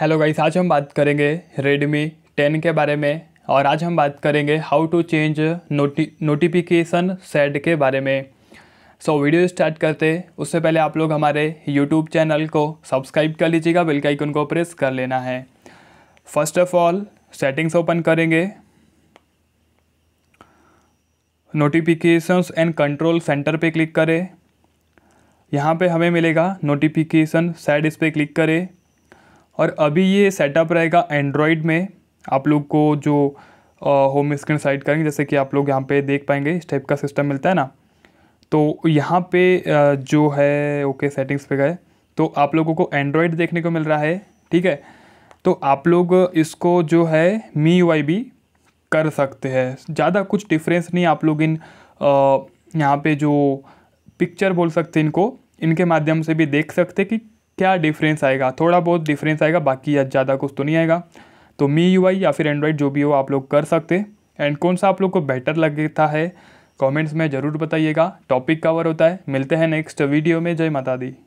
hello guys आज हम बात करेंगे रेडमी 10 के बारे में और आज हम बात करेंगे हाउ टू चेंज नोटि नोटिफिकेशन सेट के बारे में सो so, वीडियो स्टार्ट करते उससे पहले आप लोग हमारे यूट्यूब चैनल को सब्सक्राइब कर लीजिएगा बेल आइकन को प्रेस कर लेना है first of all settings open करेंगे नोटिफिकेशंस एंड कंट्रोल सेंटर पे क्लिक करें यहाँ पे हमें मिलेगा नोटिफिकेशन सेट इस पर क्लिक करें और अभी ये सेटअप रहेगा एंड्रॉयड में आप लोग को जो होम स्क्रीन साइड करेंगे जैसे कि आप लोग यहाँ पे देख पाएंगे इस टाइप का सिस्टम मिलता है ना तो यहाँ पे जो है ओके सेटिंग्स पे गए तो आप लोगों को एंड्रॉयड देखने को मिल रहा है ठीक है तो आप लोग इसको जो है मी वाई भी कर सकते हैं ज़्यादा कुछ डिफरेंस नहीं आप लोग इन यहाँ पे जो पिक्चर बोल सकते हैं इनको इनके माध्यम से भी देख सकते कि क्या डिफरेंस आएगा थोड़ा बहुत डिफरेंस आएगा बाकी ज़्यादा कुछ तो नहीं आएगा तो मी यू या फिर एंड्रॉयड जो भी हो आप लोग कर सकते एंड कौन सा आप लोग को बेटर लगता है कमेंट्स में ज़रूर बताइएगा टॉपिक कवर होता है मिलते हैं नेक्स्ट वीडियो में जय माता दी